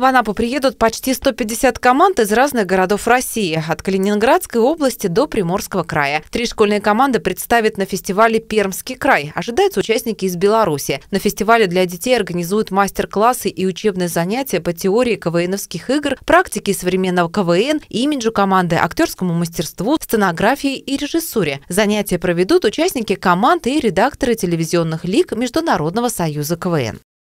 В Анапу приедут почти 150 команд из разных городов России, от Калининградской области до Приморского края. Три школьные команды представят на фестивале «Пермский край». Ожидаются участники из Беларуси. На фестивале для детей организуют мастер-классы и учебные занятия по теории КВНовских игр, практике современного КВН, имиджу команды, актерскому мастерству, сценографии и режиссуре. Занятия проведут участники команд и редакторы телевизионных лиг Международного союза КВН.